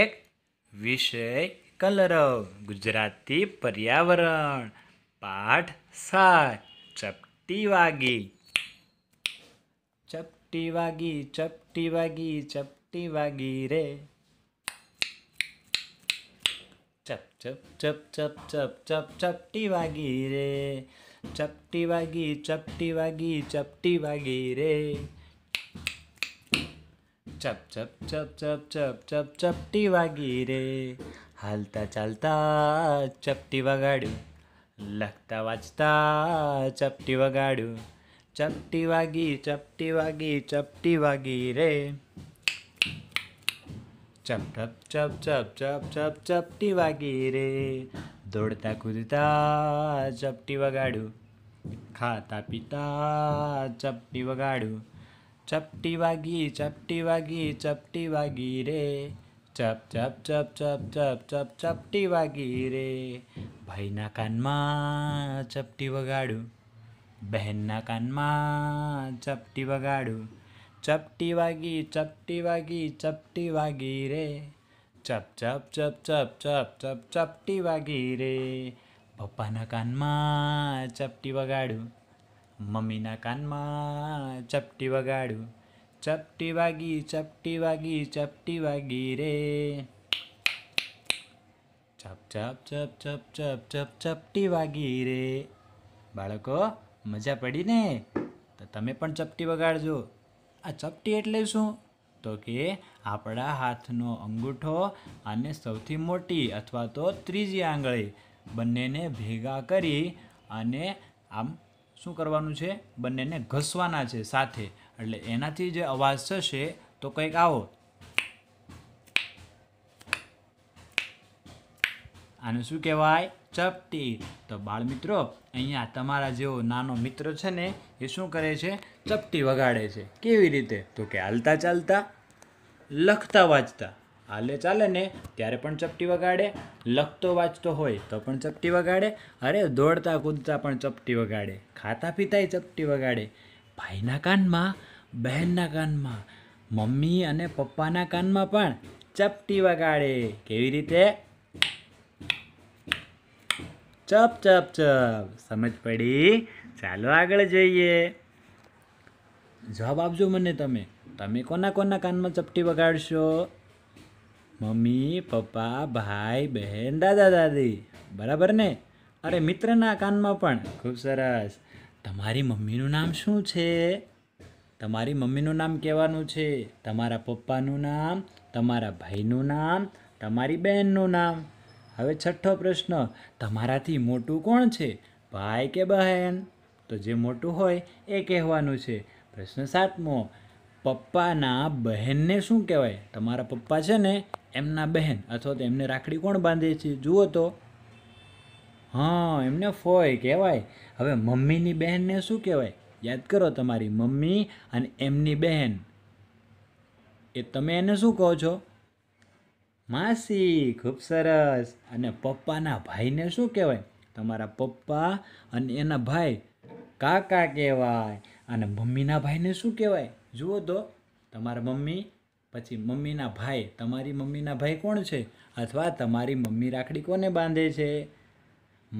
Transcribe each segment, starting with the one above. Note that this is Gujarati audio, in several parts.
એક વિષય કલરવ ગુજરાતી પર્યાવરણ પાઠ સાત ચપટી વાગી ચપટી વાગી ચપટી વાગી ચપટી વાગી રે ચપ ચપ ચપ ચપ ચપ ચપ ચપટી વાગી રે ચપટી વાગી ચપટી વાગી ચપટી વાગી રે ચપ ચપ ચપ ચપ ચપ ચપ ચપટી વાગી રે હાલતા ચાલતા ચપટી વગાડ્યું લખતા વાંચતા ચપટી વગાડ્યું ચપટી વાગી ચપટી વાગી ચપટી વાગી રે ચપ ચપ ચપ ચપ ચપ ચપ ચપટી વાગી રે દોડતા કૂદતા ચપટી વગાડ્યું ખાતા પીતા ચપટી વગાડ્યું ચપટી વાગી ચપટી વાગી ચપટી વાગી રે ચપ ચપ ચપ ચપ ચપ ચપ ચપટી વાગી રે ભાઈના કાનમાં ચપટી વગાડું બહેનના કાનમાં ચપટી વગાડું ચપટી વાગી ચપટી વાગી ચપટી વાગી રે ચપ ચપ ચપ ચપ ચપ ચપ ચપટી વાગી રે પપ્પાના કાનમાં ચપટી વગાડું મમ્મીના કાનમાં ચપટી વગાડું ચપટી વાગી ચપટી વાગી ચપટી વાગી રે ચપ ચપ ચપ ચપ ચપ ચપ ચપટી વાગી રે બાળકો મજા પડી ને તો તમે પણ ચપટી વગાડજો આ ચપટી એટલે શું તો કે આપણા હાથનો અંગૂઠો અને સૌથી મોટી અથવા તો ત્રીજી આંગળી બંનેને ભેગા કરી અને આમ શું કરવાનું છે બંનેને ઘસવાના છે સાથે એટલે એનાથી જે અવાજ થશે તો કંઈક આવો આને શું કહેવાય ચપટી તો બાળ મિત્રો અહીંયા તમારા જેવો નાનો મિત્ર છે ને એ શું કરે છે ચપટી વગાડે છે કેવી રીતે તો કે હાલતા ચાલતા લખતા વાંચતા હાલે ચાલે ને ત્યારે પણ ચપટી વગાડે લખતો વાંચતો હોય તો પણ ચપટી વગાડે અરે દોડતા કૂદતા પણ ચપટી વગાડે ખાતા પીતાય ચપટી વગાડે ભાઈના કાનમાં બહેનના કાનમાં મમ્મી અને પપ્પાના કાનમાં પણ ચપટી વગાડે કેવી રીતે ચપ ચપ ચપ સમજ પડી ચાલો આગળ જઈએ જવાબ આપજો મને તમે તમે કોના કોના કાનમાં ચપટી વગાડશો મમ્મી પપ્પા ભાઈ બહેન દાદા દાદી બરાબર ને અરે મિત્રના કાનમાં પણ ખૂબ સરસ તમારી મમ્મીનું નામ શું છે તમારી મમ્મીનું નામ કહેવાનું છે તમારા પપ્પાનું નામ તમારા ભાઈનું નામ તમારી બહેનનું નામ હવે છઠ્ઠો પ્રશ્ન તમારાથી મોટું કોણ છે ભાઈ કે બહેન તો જે મોટું હોય એ કહેવાનું છે પ્રશ્ન સાતમો પપ્પાના બહેનને શું કહેવાય તમારા પપ્પા છે ને એમના બહેન અથવા તો એમને રાખડી કોણ બાંધે છે જુઓ તો હા એમને ફોય કહેવાય હવે મમ્મીની બહેનને શું કહેવાય યાદ કરો તમારી મમ્મી અને એમની બહેન એ તમે એને શું કહો છો માસી ખૂબ સરસ અને પપ્પાના ભાઈને શું કહેવાય તમારા પપ્પા અને એના ભાઈ કાકા કહેવાય અને મમ્મીના ભાઈને શું કહેવાય જુઓ તો તમારા મમ્મી પછી મમ્મીના ભાઈ તમારી મમ્મીના ભાઈ કોણ છે અથવા તમારી મમ્મી રાખડી કોને બાંધે છે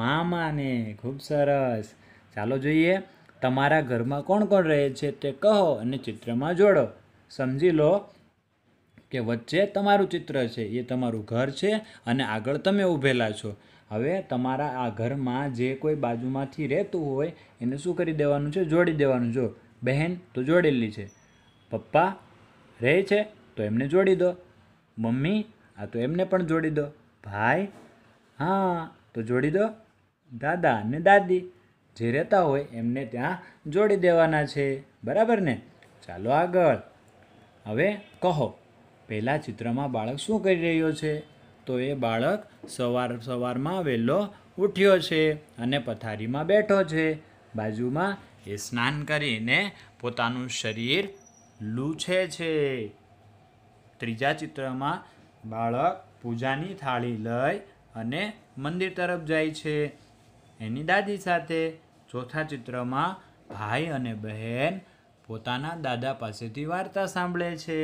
મામાને ખૂબ સરસ ચાલો જોઈએ તમારા ઘરમાં કોણ કોણ રહે છે તે કહો અને ચિત્રમાં જોડો સમજી લો કે વચ્ચે તમારું ચિત્ર છે એ તમારું ઘર છે અને આગળ તમે ઊભેલા છો હવે તમારા આ ઘરમાં જે કોઈ બાજુમાંથી રહેતું હોય એને શું કરી દેવાનું છે જોડી દેવાનું જો બહેન તો જોડેલી છે પપ્પા રહે છે તો એમને જોડી દો મમ્મી આ તો એમને પણ જોડી દો ભાઈ હા તો જોડી દો દાદા અને દાદી જે રહેતા હોય એમને ત્યાં જોડી દેવાના છે બરાબર ને ચાલો આગળ હવે કહો પહેલાં ચિત્રમાં બાળક શું કરી રહ્યો છે તો એ બાળક સવાર સવારમાં વહેલો ઉઠ્યો છે અને પથારીમાં બેઠો છે બાજુમાં એ સ્નાન કરીને પોતાનું શરીર લૂછે છે ત્રીજા ચિત્રમાં બાળક પૂજાની થાળી લઈ અને મંદિર તરફ જાય છે એની દાદી સાથે ચોથા ચિત્રમાં ભાઈ અને બહેન પોતાના દાદા પાસેથી વાર્તા સાંભળે છે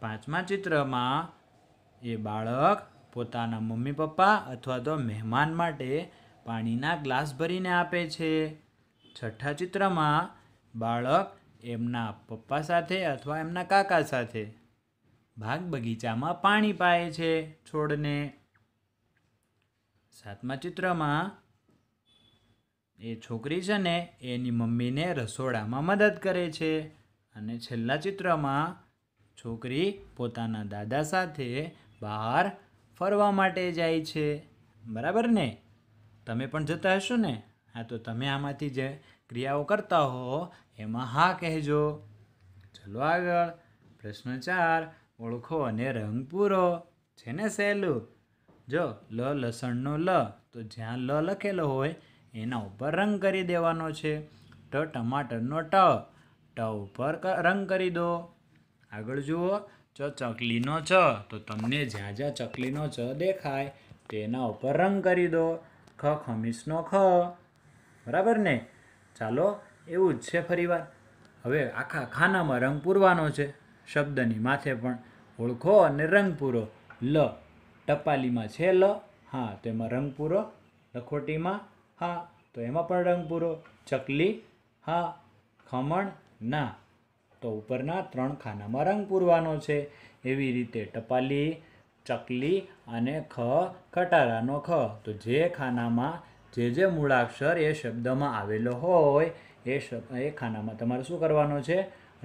પાંચમા ચિત્રમાં એ બાળક પોતાના મમ્મી પપ્પા અથવા તો મહેમાન માટે પાણીના ગ્લાસ ભરીને આપે છે છઠ્ઠા ચિત્રમાં બાળક એમના પપ્પા સાથે અથવા એમના કાકા સાથે બાગ બગીચામાં પાણી પાય છે છોડને સાતમા ચિત્રમાં એ છોકરી છે ને એની મમ્મીને રસોડામાં મદદ કરે છે અને છેલ્લા ચિત્રમાં છોકરી પોતાના દાદા સાથે બહાર ફરવા માટે જાય છે બરાબર ને તમે પણ જતા હશો ને હા તો તમે આમાંથી જે ક્રિયાઓ કરતા હો એમાં હા કહેજો ચાલો આગળ પ્રશ્ન ચાર ઓળખો અને રંગ પૂરો છે ને સહેલું જો લ લસણનો લ તો જ્યાં લ લખેલો હોય એના ઉપર રંગ કરી દેવાનો છે ટ ટમાટરનો ટ ટ ઉપર રંગ કરી દો આગળ જુઓ ચ ચકલીનો ચ તો તમને જ્યાં જ્યાં ચકલીનો ચ દેખાય તેના ઉપર રંગ કરી દો ખ ખમીસનો ખ બરાબર ને ચાલો એવું જ છે ફરીવાર હવે આખા ખાનામાં રંગ પૂરવાનો છે શબ્દની માથે પણ ઓળખો અને રંગ પૂરો લ ટપાલીમાં છે લ હા તો એમાં રંગ પૂરો લખોટીમાં હા તો એમાં પણ રંગ પૂરો ચકલી હા ખમણ ના તો ઉપરના ત્રણ ખાનામાં રંગ પૂરવાનો છે એવી રીતે ટપાલી ચકલી અને ખ ખટારાનો ખ તો જે ખાનામાં જે જે મૂળાક્ષર એ શબ્દમાં આવેલો હોય એ એ ખાનામાં તમારે શું કરવાનો છે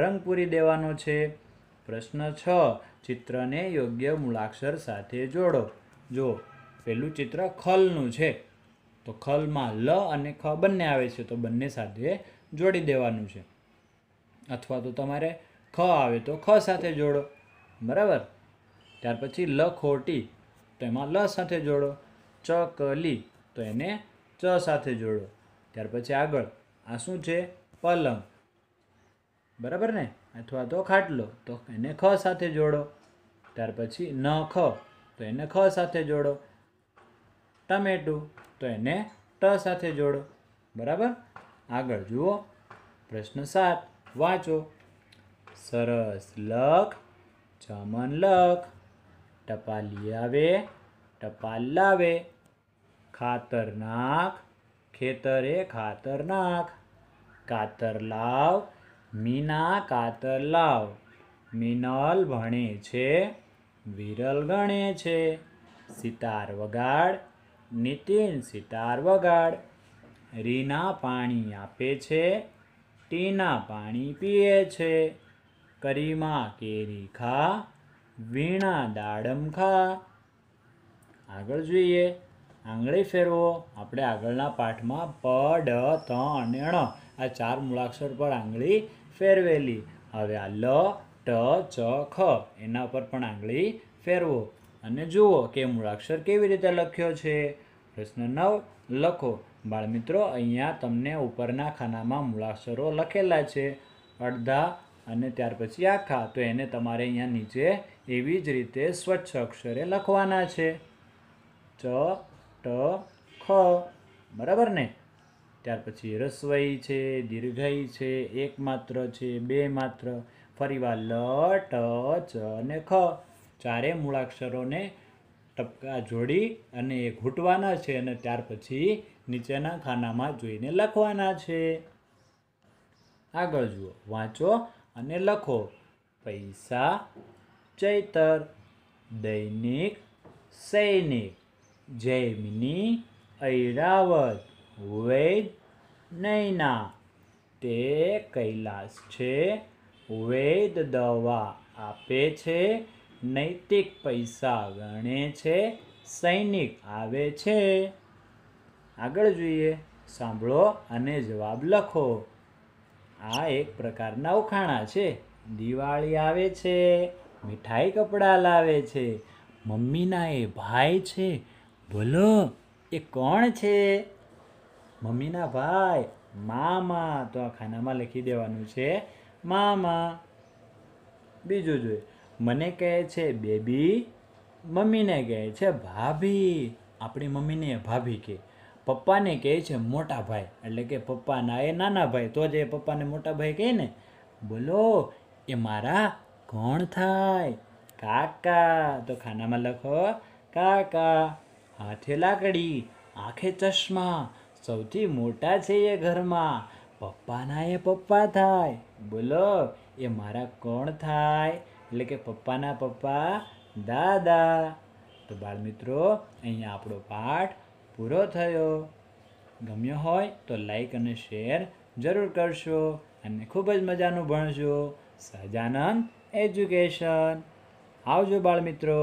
રંગ પૂરી દેવાનો છે પ્રશ્ન છ ચિત્રને યોગ્ય મૂળાક્ષર સાથે જોડો જો પહેલું ચિત્ર ખલનું છે તો ખલમાં લ અને ખ બંને આવે છે તો બંને સાથે જોડી દેવાનું છે અથવા તો તમારે ખ આવે તો ખ સાથે જોડો બરાબર ત્યાર પછી લ ખોટી તો એમાં લ સાથે જોડો ચ કલી તો એને ચ સાથે જોડો ત્યાર પછી આગળ આ શું છે પલંગ બરાબર ને અથવા તો ખાટલો તો એને ખ સાથે જોડો ત્યાર પછી ન ખ તો એને ખ સાથે જોડો ટમેટું તો એને ટ સાથે જોડો બરાબર આગળ જુઓ પ્રશ્ન સાત વાંચો સરસ લખ ચમન લખ ટપાલી આવે ટપાલ લાવે ખાતરનાક ખેતરે ખાતરનાક કાતર લાવ મીના કાતર લાવ મિનલ ભણે છે વિરલ ગણે છે સિતાર વગાડ નીતિન સિતાર વગાડ રીના પાણી આપે છે ટીના પાણી પીએ છે કરીમા કેરી ખા વીણા દાડમ ખા આગળ જોઈએ આંગળી ફેરવો આપણે આગળના પાઠમાં પ ડ ત અને ણ આ ચાર મૂળાક્ષર પર આંગળી ફેરવેલી હવે આ લ ટ ચ ખ એના પર પણ આંગળી ફેરવો અને જુઓ કે મૂળાક્ષર કેવી રીતે લખ્યો છે પ્રશ્ન નવ લખો બાળમિત્રો અહીંયા તમને ઉપરના ખાનામાં મૂળાક્ષરો લખેલા છે અડધા અને ત્યાર પછી આખા તો એને તમારે અહીંયા નીચે એવી જ રીતે સ્વચ્છ અક્ષરે લખવાના છે ચ ટ ખ બરાબર ને ત્યાર પછી રસવઈ છે દીર્ઘઈ છે એક માત્ર છે બે માત્ર ફરીવાર લ ટ ચ અને ખ ચારે મૂળાક્ષરોને ટપકા જોડી અને એ ઘૂંટવાના છે અને ત્યાર પછી નીચેના ખાનામાં જોઈને લખવાના છે આગળ જુઓ વાંચો અને લખો પૈસા ચૈતર દૈનિક સૈનિક જૈમિની ઐરાવત વૈદ નૈના તે કૈલાસ છે વેદ દવા આપે છે નૈતિક પૈસા ગણે છે સૈનિક આવે છે આગળ જોઈએ સાંભળો અને જવાબ લખો આ એક પ્રકારના ઉખાણા છે દિવાળી આવે છે મીઠાઈ કપડાં લાવે છે મમ્મીના એ ભાઈ છે બોલો એ કોણ છે મમ્મીના ભાઈ મામા તો આ ખાનામાં લખી દેવાનું છે મામા બીજું જોઈએ મને કહે છે બેબી મમ્મીને કહે છે ભાભી આપણી મમ્મીને ભાભી કે પપ્પાને કહે છે મોટા ભાઈ એટલે કે પપ્પાના એ નાના ભાઈ તો જ એ પપ્પાને મોટા ભાઈ કહે ને બોલો એ મારા કોણ થાય કાકા તો ખાનામાં લખો કાકા હાથે લાકડી આંખે ચશ્મા સૌથી મોટા છે એ ઘરમાં પપ્પાના એ પપ્પા થાય બોલો એ મારા કોણ થાય એટલે કે પપ્પાના પપ્પા દાદા તો બાળમિત્રો અહીંયા આપણો પાઠ પૂરો થયો ગમ્યો હોય તો લાઈક અને શેર જરૂર કરશો અને ખૂબ જ મજાનું ભણજો સહજાનંદ એજ્યુકેશન આવજો બાળમિત્રો